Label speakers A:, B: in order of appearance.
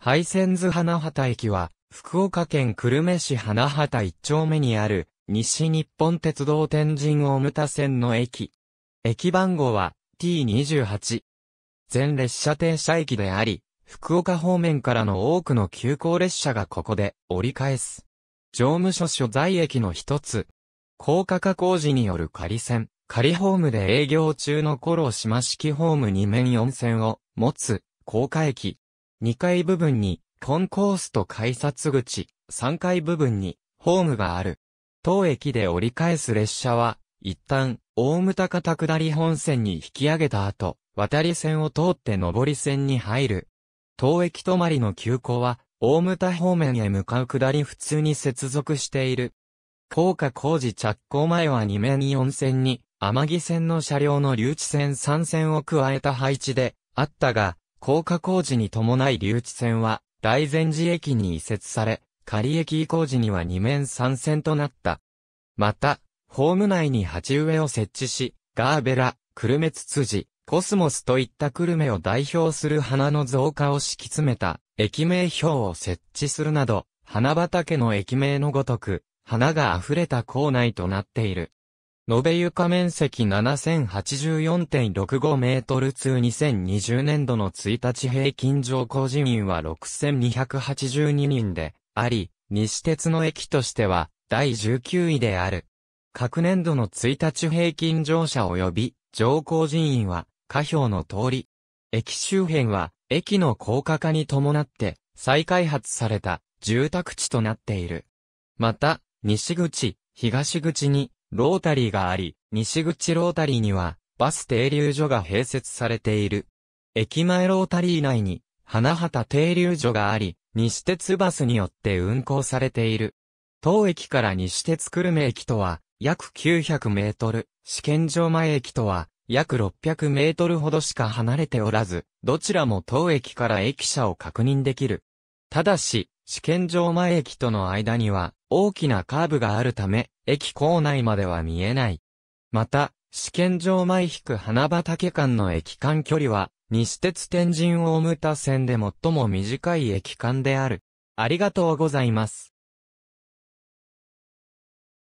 A: ハイセンズ花畑駅は、福岡県久留米市花畑一丁目にある、西日本鉄道天神大牟田線の駅。駅番号は T28。全列車停車駅であり、福岡方面からの多くの急行列車がここで折り返す。乗務所所在駅の一つ。高架化工事による仮線、仮ホームで営業中の頃島式ホーム2面4線を持つ、高架駅。2階部分にコンコースと改札口、3階部分にホームがある。当駅で折り返す列車は、一旦、大牟田方下り本線に引き上げた後、渡り線を通って上り線に入る。当駅止まりの急行は、大牟田方面へ向かう下り普通に接続している。高架工事着工前は2面4線に、天城線の車両の留置線3線を加えた配置で、あったが、高架工事に伴い留置線は、大善寺駅に移設され、仮駅移行時には2面3線となった。また、ホーム内に鉢植えを設置し、ガーベラ、クルメツツジ、コスモスといったクルメを代表する花の増加を敷き詰めた駅名表を設置するなど、花畑の駅名のごとく、花が溢れた構内となっている。延べ床面積7084.65メートル通2020年度の1日平均乗降人員は6282人であり、西鉄の駅としては第19位である。各年度の1日平均乗車及び乗降人員は下表の通り。駅周辺は駅の高架化に伴って再開発された住宅地となっている。また、西口、東口にロータリーがあり、西口ロータリーには、バス停留所が併設されている。駅前ロータリー内に、花畑停留所があり、西鉄バスによって運行されている。当駅から西鉄久留米駅とは、約900メートル、試験場前駅とは、約600メートルほどしか離れておらず、どちらも当駅から駅舎を確認できる。ただし、試験場前駅との間には、大きなカーブがあるため、駅構内までは見えない。また、試験場前引く花畑間の駅間距離は、西鉄天神大牟田線で最も短い駅間である。ありがとうございます。